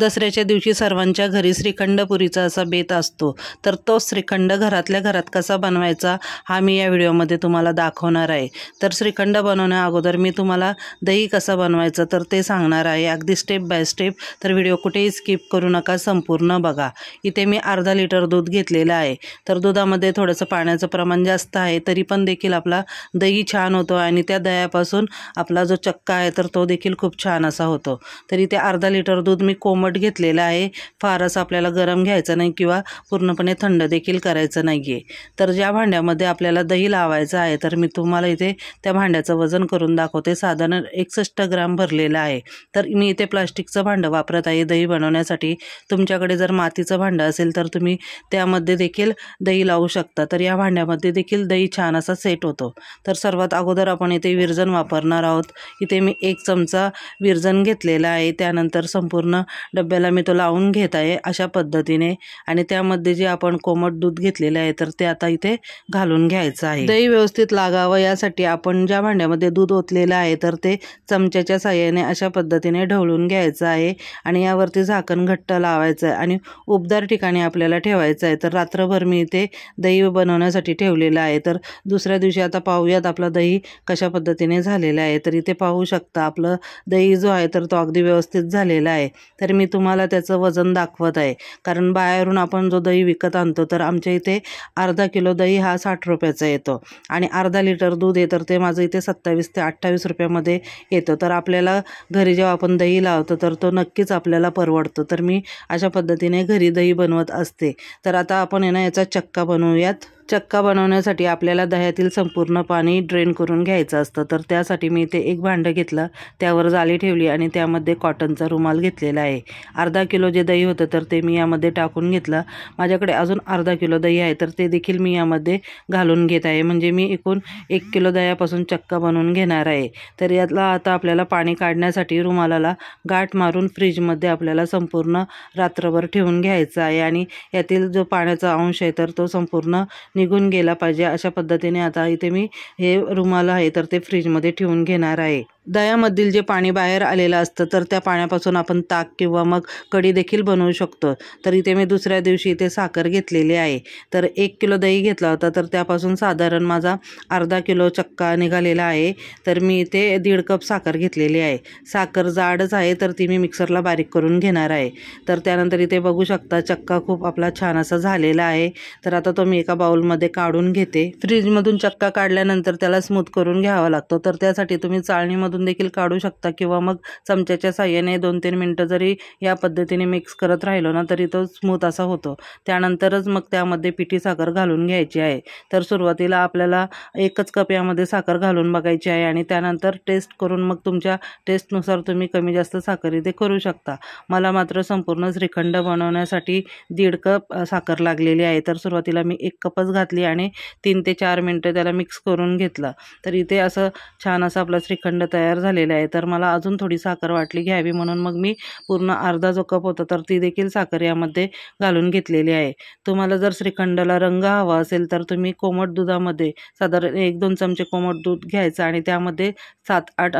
दसऱ्याच्या दिवशी सर्वांच्या घरी श्रीखंड पुरीचा असा बेत असतो तर तो श्रीखंड घरातल्या घरात कसा बनवायचा हा मी या व्हिडिओमध्ये तुम्हाला दाखवणार आहे तर श्रीखंड बनवण्या अगोदर मी तुम्हाला दही कसा बनवायचं तर ते सांगणार आहे अगदी स्टेप बाय स्टेप तर व्हिडिओ कुठेही स्किप करू नका संपूर्ण बघा इथे मी अर्धा लिटर दूध घेतलेलं आहे तर दुधामध्ये थोडंसं पाण्याचं प्रमाण जास्त आहे तरी पण देखील आपला दही छान होतो आणि त्या दह्यापासून आपला जो चक्का आहे तर तो देखील खूप छान असा होतो तर इथे अर्धा लिटर दूध मी कोमट घट घेतलेला आहे फारच आपल्याला गरम घ्यायचं नाही किंवा पूर्णपणे थंड देखील करायचं नाही आहे तर ज्या भांड्यामध्ये आपल्याला दही लावायचं आहे तर मी तुम्हाला इथे त्या भांड्याचं वजन करून दाखवते साधारण एकसष्ट ग्राम भरलेलं आहे तर मी इथे प्लास्टिकचं भांडं वापरत आहे दही बनवण्यासाठी तुमच्याकडे जर मातीचं भांडं असेल तर तुम्ही त्यामध्ये देखील दही लावू शकता तर या भांड्यामध्ये देखील दही छान असा सेट होतो तर सर्वात अगोदर आपण इथे विरजन वापरणार आहोत इथे मी एक चमचा विरजन घेतलेला आहे त्यानंतर संपूर्ण डब्याला मी तो लावून घेत आहे अशा पद्धतीने आणि त्यामध्ये जे आपण कोमट दूध घेतलेलं आहे तर ते आता इथे घालून घ्यायचं आहे दही व्यवस्थित लागावं यासाठी आपण ज्या भांड्यामध्ये दूध ओतलेलं आहे तर ते चमच्याच्या साह्याने अशा पद्धतीने ढवळून घ्यायचं आहे आणि यावरती झाकण घट्ट लावायचं आहे आणि उबदार ठिकाणी आपल्याला ठेवायचं आहे तर रात्रभर मी इथे दही बनवण्यासाठी ठेवलेलं आहे तर दुसऱ्या दिवशी आता पाहूयात आपलं दही कशा पद्धतीने झालेलं आहे तर इथे पाहू शकता आपलं दही जो आहे तर तो अगदी व्यवस्थित झालेला आहे तर मी तुम्हाला त्याचं वजन दाखवत आहे कारण बाहेरून आपण जो दही विकत आणतो तर आमच्या इथे अर्धा किलो दही हा साठ रुपयाचा येतो आणि अर्धा लिटर दूध आहे तर ते माझं इथे सत्तावीस ते अठ्ठावीस रुपयामध्ये येतं तर आपल्याला घरी जेव्हा आपण दही लावतो तर तो नक्कीच आपल्याला परवडतो तर मी अशा पद्धतीने घरी दही बनवत असते तर आता आपण आहे ना याचा चक्का बनवूयात चक्का बनवण्यासाठी आपल्याला दह्यातील संपूर्ण पाणी ड्रेन करून घ्यायचं असतं तर त्यासाठी मी इथे एक भांडं घेतलं त्यावर जाळी ठेवली आणि त्यामध्ये कॉटनचा रुमाल घेतलेला आहे अर्धा किलो जे दही होतं तर ते मी यामध्ये टाकून घेतलं माझ्याकडे अजून अर्धा किलो दही आहे तर ते देखील मी यामध्ये घालून घेत आहे म्हणजे मी एकूण एक किलो दह्यापासून चक्का बनवून घेणार आहे तर यातला आता आपल्याला पाणी काढण्यासाठी रुमालाला गाठ मारून फ्रीजमध्ये आपल्याला संपूर्ण रात्रभर ठेवून घ्यायचं आहे आणि यातील जो पाण्याचा अंश आहे तर तो संपूर्ण निघून गेला पाहिजे अशा पद्धतीने आता इथे मी हे रुमाल आहे तर ते फ्रीजमध्ये ठेवून घेणार आहे दह्यामधील जे पाणी बाहेर आलेलं असतं तर त्या पाण्यापासून आपण ताक किंवा मग कढी देखील बनवू शकतो तर इथे मी दुसऱ्या दिवशी इथे साखर घेतलेली आहे तर एक किलो दही घेतला होता तर त्यापासून साधारण माझा अर्धा किलो चक्का निघालेला आहे तर मी इथे दीड कप साखर घेतलेली आहे साखर जाडच आहे तर ती मी मिक्सरला बारीक करून घेणार आहे तर त्यानंतर इथे बघू शकता चक्का खूप आपला छान असा झालेला आहे तर आता तो मी एका बाउलमध्ये काढून घेते फ्रीजमधून चक्का काढल्यानंतर त्याला स्मूथ करून घ्यावा लागतो तर त्यासाठी तुम्ही चाळणीमधून मधून देखील काढू शकता किंवा मग चमच्याच्या साह्याने दोन तीन मिनटं जरी या पद्धतीने मिक्स करत राहिलो ना तरी तो स्मूथ असा होतो त्यानंतरच मग त्यामध्ये पिठी साखर घालून घ्यायची आहे तर सुरुवातीला आपल्याला एकच कप यामध्ये साखर घालून बघायची आहे आणि त्यानंतर टेस्ट करून मग तुमच्या टेस्टनुसार तुम्ही कमी जास्त साखर इथे करू शकता मला मात्र संपूर्ण श्रीखंड बनवण्यासाठी दीड कप साखर लागलेली आहे तर सुरुवातीला मी एक कपच घातली आणि तीन ते चार मिनटं त्याला मिक्स करून घेतलं तर इथे असं छान असं आपला श्रीखंड तयार तयार झालेले आहे तर मला अजून थोडी साखर वाटली घ्यावी म्हणून मग मी पूर्ण अर्धा जो कप होता तर ती देखील साखर यामध्ये घालून घेतलेली आहे तुम्हाला जर श्रीखंडाला रंग हवा असेल तर तुम्ही कोमट दुधामध्ये साधारण एक दोन चमचे कोमट दूध घ्यायचं आणि त्यामध्ये सात आठ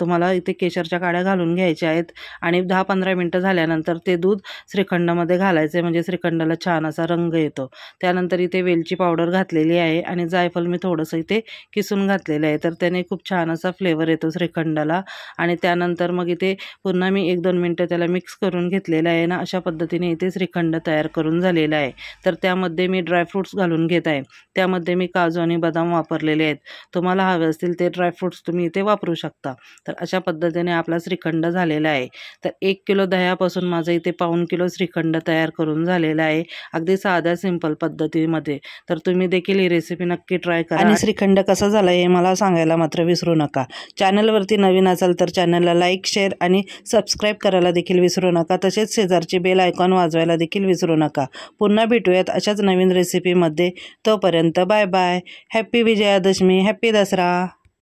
तुम्हाला इथे केशरच्या काड्या घालून घ्यायच्या आहेत आणि दहा पंधरा मिनटं झाल्यानंतर ते दूध श्रीखंडामध्ये घालायचे म्हणजे श्रीखंडाला छान असा रंग येतो त्यानंतर इथे वेलची पावडर घातलेली आहे आणि जायफल मी थोडंसं इथे किसून घातलेलं आहे तर त्याने खूप छान असा फ्लेवर येतो श्रीखंडाला आणि त्यानंतर मग इथे पुन्हा मी एक दोन मिनटं त्याला मिक्स करून घेतलेलं आहे ना अशा पद्धतीने इथे श्रीखंड तयार करून झालेला आहे तर त्यामध्ये मी ड्रायफ्रूट्स घालून घेत आहे त्यामध्ये मी काजू आणि बदाम वापरलेले आहेत तुम्हाला हवे असतील ते ड्रायफ्रूट्स तुम्ही इथे वापरू शकता तर अशा पद्धतीने आपला श्रीखंड झालेला आहे तर एक किलो दह्यापासून माझं इथे पाऊन किलो श्रीखंड तयार करून झालेला आहे अगदी साध्या सिंपल पद्धतीमध्ये तर तुम्ही देखील ही रेसिपी नक्की ट्राय करा आणि श्रीखंड कसा झाला हे मला सांगायला मात्र विसरू नका चॅनलवरती नवीन असाल तर चॅनलला लाईक शेअर आणि सबस्क्राईब करायला देखील विसरू नका तसेच शेजारचे बेल आयकॉन वाजवायला देखील विसरू नका पुन्हा भेटूयात अशाच नवीन रेसिपीमध्ये तोपर्यंत bye bye happy Vijayadashami happy Dussehra